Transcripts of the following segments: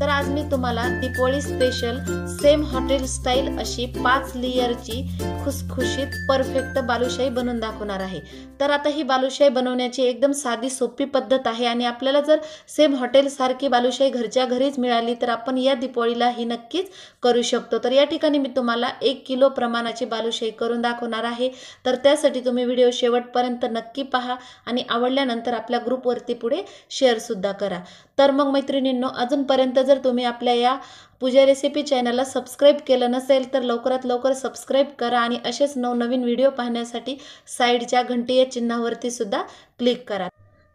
तर आज मी तुम्हाला दीपोळी स्पेशल सेम हॉटेल स्टाईल अशी पाच लेअरची खुसखुशीत परफेक्ट बालुशाही बनवून दाखवणार आहे तर आता ही बालुशाही बनवण्याची एकदम साधी सोपी पद्धत आहे आणि आपल्याला जर सेम हॉटेलसारखी बालुशाही घरच्या घरीच मिळाली तर आपण या दीपोळीला ही नक्कीच करू शकतो तर या ठिकाणी मी तुम्हाला एक किलो प्रमाणाची बालुशाही करून दाखवणार आहे तर त्यासाठी तुम्ही व्हिडिओ शेवटपर्यंत नक्की पहा आणि आवडल्यानंतर आपल्या ग्रुपवरती पुढे शेअरसुद्धा करा तर मग मैत्रिणींनो अजूनपर्यंत जर तुम्ही आपल्या या पूजा रेसिपी चॅनलला सबस्क्राईब केलं नसेल तर लवकरात लवकर सबस्क्राईब करा आणि असेच नवनवीन व्हिडिओ पाहण्यासाठी साईडच्या घंटी या चिन्हावरती सुद्धा क्लिक करा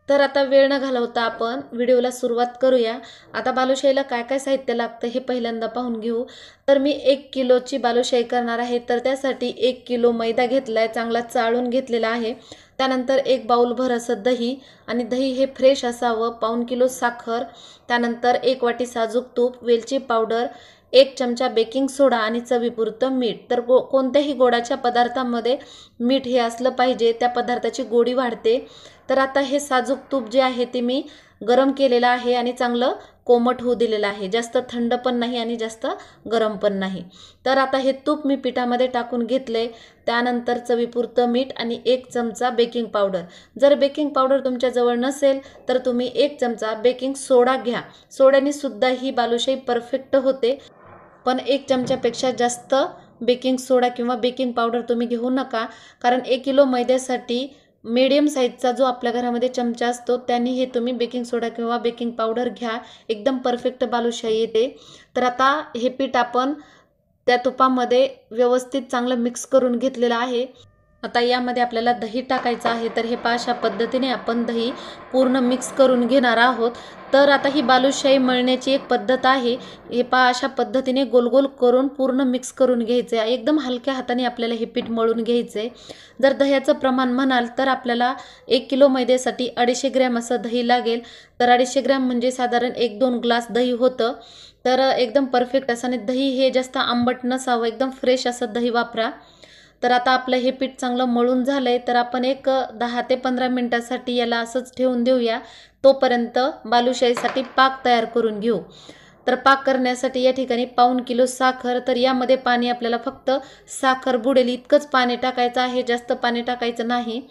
तर आता वेळ न घालवता आपण व्हिडिओला सुरुवात करूया आता बालुशाहीला काय काय साहित्य लागतं हे पहिल्यांदा पाहून घेऊ तर मी एक किलोची बालुशाही करणार आहे तर त्यासाठी एक किलो मैदा घेतला आहे चांगला चाळून घेतलेला आहे त्यानंतर एक बाऊलभर असं दही आणि दही हे फ्रेश असावं पाऊन किलो साखर त्यानंतर एक वाटी साजूक तूप वेलची पावडर एक चमचा बेकिंग सोडा आणि चवीपुरतं मीठ तर गो कोणत्याही गोडाच्या पदार्थामध्ये मीठ हे असलं पाहिजे त्या पदार्थाची गोडी वाढते तर आता हे साजूक तूप जे आहे ते मी गरम केलेलं आहे आणि चांगलं कोमट होऊ दिलेलं आहे जास्त थंड पण नाही आणि जास्त गरम पण नाही तर आता हे तूप मी पिठामध्ये टाकून घेतले त्यानंतर चवीपुरतं मीठ आणि एक चमचा बेकिंग पावडर जर बेकिंग पावडर तुमच्याजवळ नसेल तर तुम्ही एक चमचा बेकिंग सोडा घ्या सोड्याने सुद्धा ही बालुशाही परफेक्ट होते पण एक चमच्यापेक्षा जास्त बेकिंग सोडा किंवा बेकिंग पावडर तुम्ही घेऊ नका कारण एक किलो मैद्यासाठी मीडियम साईजचा जो आपल्या घरामध्ये चमचा असतो त्याने हे तुम्ही बेकिंग सोडा किंवा बेकिंग पावडर घ्या एकदम परफेक्ट बालुशाही येते तर आता हे पीठ आपण त्या तुपामध्ये व्यवस्थित चांगलं मिक्स करून घेतलेलं आहे आता यामध्ये आपल्याला दही टाकायचं आहे तर हे पा अशा पद्धतीने आपण दही पूर्ण मिक्स करून घेणार आहोत तर आता ही बालुशाही मळण्याची एक पद्धत आहे हे पा अशा पद्धतीने गोलगोल करून पूर्ण मिक्स करून घ्यायचं आहे एकदम हलक्या हाताने आपल्याला हे पीठ मळून घ्यायचं आहे जर दह्याचं प्रमाण म्हणाल तर आपल्याला एक किलो मैद्यासाठी अडीचशे ग्रॅम असं दही लागेल तर अडीचशे ग्रॅम म्हणजे साधारण एक दोन ग्लास दही होतं तर एकदम परफेक्ट असं आणि दही हे जास्त आंबट नसावं एकदम फ्रेश असं दही वापरा तर आता आपलं हे पीठ चांगलं मळून झालं आहे तर आपण एक दहा ते पंधरा मिनटासाठी याला असंच ठेवून देऊया तोपर्यंत बालुशाहीसाठी पाक तयार करून घेऊ तर पाक करण्यासाठी या ठिकाणी पाऊन किलो साखर तर यामध्ये पाणी आपल्याला फक्त साखर बुडेल इतकंच पाणी टाकायचं आहे जास्त पाणी टाकायचं नाही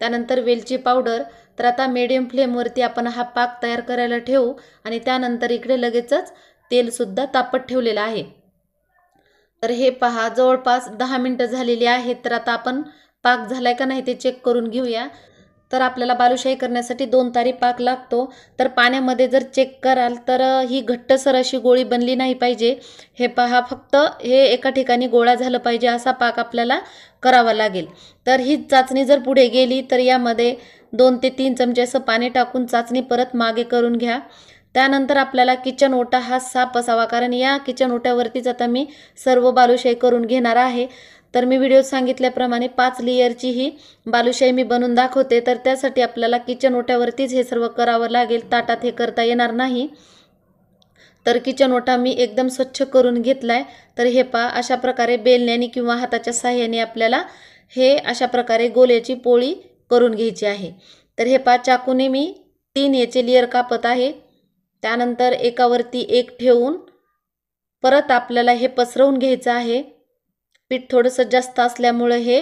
त्यानंतर वेलची पावडर तर आता मेडियम फ्लेमवरती आपण हा पाक तयार करायला ठेवू आणि त्यानंतर इकडे लगेचच तेलसुद्धा तापत ठेवलेलं आहे तर हे पहा जवळपास दहा मिनटं झालेली आहेत तर आता आपण पाक झाला आहे का नाही ते चेक करून घेऊया तर आपल्याला बालुशाही करण्यासाठी दोन तारी पाक लागतो तर पाण्यामध्ये जर चेक कराल तर ही घट्टसर अशी गोळी बनली नाही पाहिजे हे पहा फक्त हे एका ठिकाणी गोळा झालं पाहिजे असा पाक आपल्याला करावा लागेल तर ही चाचणी जर पुढे गेली तर यामध्ये दोन ते तीन चमचे असं पाणी टाकून चाचणी परत मागे करून घ्या त्यानंतर आपल्याला किचन ओटा हा साप असावा कारण या किचन ओट्यावरतीच आता मी सर्व बालुशाही करून घेणार आहे तर मी व्हिडिओत सांगितल्याप्रमाणे पाच लेअरची ही बालुशाही मी बनून दाखवते तर त्यासाठी आपल्याला किचन ओट्यावरतीच हे सर्व करावं लागेल ताटात हे करता येणार नाही तर किचन ओटा मी एकदम स्वच्छ करून घेतला आहे तर हे पा अशा प्रकारे बेलण्याने किंवा हाताच्या साह्याने आपल्याला हे अशा प्रकारे गोल्याची पोळी करून घ्यायची आहे तर हे पा चाकूने मी तीन याचे लेअर कापत आहे त्यानंतर एकावरती एक ठेवून परत आपल्याला हे पसरवून घ्यायचं आहे पीठ थोडंसं जास्त असल्यामुळं हे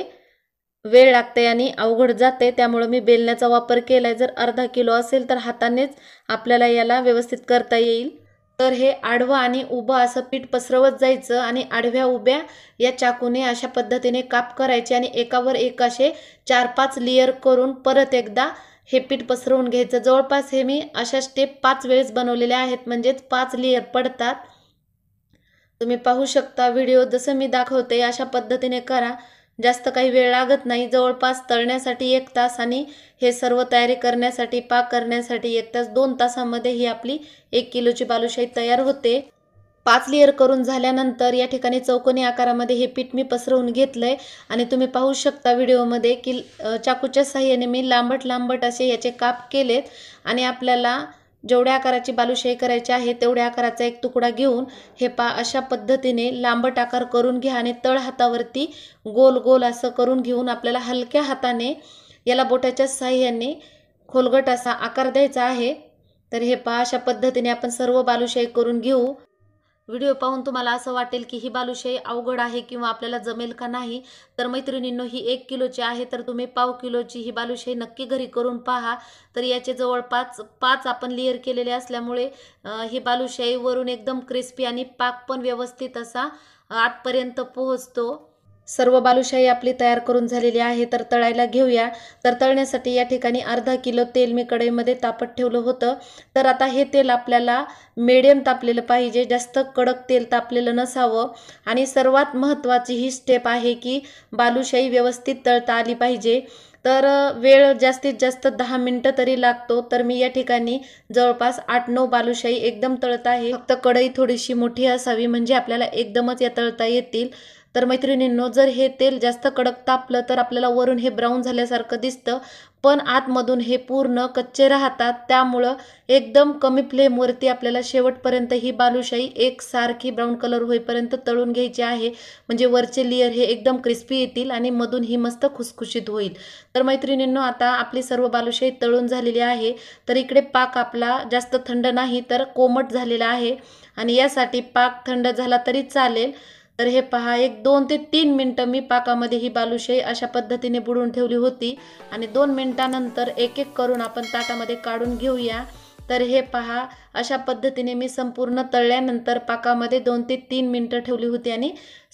वेळ लागते आणि अवघड जाते त्यामुळं मी बेलण्याचा वापर केला जर अर्धा किलो असेल तर हातानेच आपल्याला याला व्यवस्थित करता येईल तर हे आडवं आणि उभं असं पीठ पसरवत जायचं आणि आडव्या उभ्या या चाकूने अशा पद्धतीने काप करायचे आणि एकावर एक असे चार पाच लेअर करून परत एकदा हे पीठ पसरवून घ्यायचं जवळपास हे मी अशा स्टेप पाच वेळेस बनवलेल्या आहेत म्हणजेच पाच लेअर पडतात तुम्ही पाहू शकता व्हिडिओ जसं मी दाखवते अशा पद्धतीने करा जास्त काही वेळ लागत नाही जवळपास तळण्यासाठी एक तास आणि हे सर्व तयारी करण्यासाठी पाक करण्यासाठी एक तास दोन तासामध्ये ही आपली एक किलोची बालुशाही तयार होते पाच लेअर करून झाल्यानंतर या ठिकाणी चौकोनी आकारामध्ये हे पीठ मी पसरवून घेतलं आहे आणि तुम्ही पाहू शकता व्हिडिओमध्ये की चाकूच्या साह्याने मी लांबट लांबट असे याचे काप केलेत आणि आपल्याला जेवढ्या आकाराची बालुशाही करायची आहे तेवढ्या आकाराचा एक तुकडा घेऊन हे पा अशा पद्धतीने लांबट आकार करून घ्या आणि तळ हातावरती गोल गोल असं करून घेऊन आपल्याला हलक्या हाताने याला बोटाच्या साह्याने खोलगट असा आकार द्यायचा आहे तर हे पा अशा पद्धतीने आपण सर्व बालुशाही करून घेऊ व्हिडिओ पाहून तुम्हाला असं वाटेल की ही बालुशाही अवघड आहे किंवा आपल्याला जमेल का नाही तर मैत्रिणींनो ही एक किलोची आहे तर तुम्ही पाव किलोची ही बालुशाही नक्की घरी करून पहा तर याचे जवळपास पाच आपण लेअर केलेले असल्यामुळे ही बालुशाही वरून एकदम क्रिस्पी आणि पाक पण व्यवस्थित असा आतपर्यंत पोहोचतो सर्व बालुशाही आपली तयार करून झालेली आहे तर तळायला घेऊया तर तळण्यासाठी या ठिकाणी अर्धा किलो तेल मी कढईमध्ये तापत ठेवलं होतं तर आता हे तेल आपल्याला मिडियम तापलेलं पाहिजे जास्त कडक तेल तापलेलं नसावं आणि सर्वात महत्त्वाची ही स्टेप आहे की बालुशाही व्यवस्थित तळता आली पाहिजे तर वेळ जास्तीत जास्त दहा मिनटं तरी लागतो तर मी या ठिकाणी जवळपास आठ नऊ बालुशाही एकदम तळत आहे फक्त कढई थोडीशी मोठी असावी म्हणजे आपल्याला एकदमच या तळता येतील तर मैत्रिणींनो जर हे तेल जास्त कडक तापलं तर आपल्याला वरून हे ब्राऊन झाल्यासारखं दिसतं पण आतमधून हे पूर्ण कच्चे राहतात त्यामुळं एकदम कमी फ्लेमवरती आपल्याला शेवटपर्यंत ही बालुशाही एकसारखी ब्राऊन कलर होईपर्यंत तळून घ्यायची आहे म्हणजे वरचे लेअर हे एकदम क्रिस्पी येतील आणि मधून ही मस्त खुसखुशीत होईल तर मैत्रिणींनो आता आपली सर्व बालुशाही तळून झालेली आहे तर इकडे पाक आपला जास्त थंड नाही तर कोमट झालेला आहे आणि यासाठी पाक थंड झाला तरी चालेल तर हे पहा एक दोन ते तीन मिनटं मी पाकामध्ये ही बालुशाही अशा पद्धतीने बुडून ठेवली होती आणि दोन मिनटानंतर एक एक करून आपण ताटामध्ये काढून घेऊया तर हे पहा अशा पद्धतीने मी संपूर्ण तळल्यानंतर पाकामध्ये दोन ते तीन मिनटं ठेवली होती आणि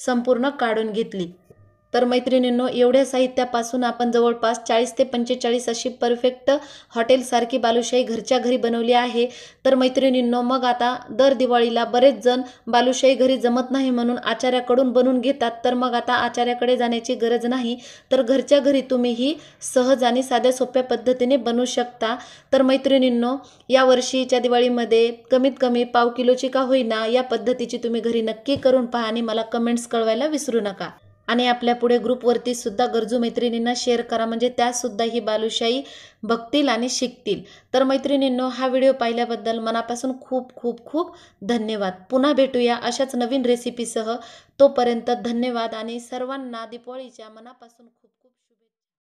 संपूर्ण काढून घेतली तर मैत्रिणींनो एवढ्या साहित्यापासून आपण जवळपास चाळीस ते पंचेचाळीस अशी परफेक्ट हॉटेलसारखी बालुशाही घरच्या घरी बनवली आहे तर मैत्रिणींनो मग आता दर दिवाळीला बरेच जण बालुशाही घरी जमत नाही म्हणून आचार्याकडून बनवून घेतात तर मग आता आचार्याकडे जाण्याची गरज नाही तर घरच्या घरी तुम्ही ही सहज आणि साध्या सोप्या पद्धतीने बनवू शकता तर मैत्रिणींनो या वर्षीच्या दिवाळीमध्ये कमीत कमी पाव किलोची का होईना या पद्धतीची तुम्ही घरी नक्की करून पहा आणि मला कमेंट्स कळवायला विसरू नका आणि आपल्या पुढे ग्रुपवरती सुद्धा गरजू मैत्रिणींना शेअर करा म्हणजे सुद्धा ही बालुशाही बघतील आणि शिकतील तर मैत्रिणींनो हा व्हिडिओ पाहिल्याबद्दल मनापासून खूप खूप खूप धन्यवाद पुन्हा भेटूया अशाच नवीन रेसिपीसह तोपर्यंत धन्यवाद आणि सर्वांना दिपोळीच्या मनापासून खूप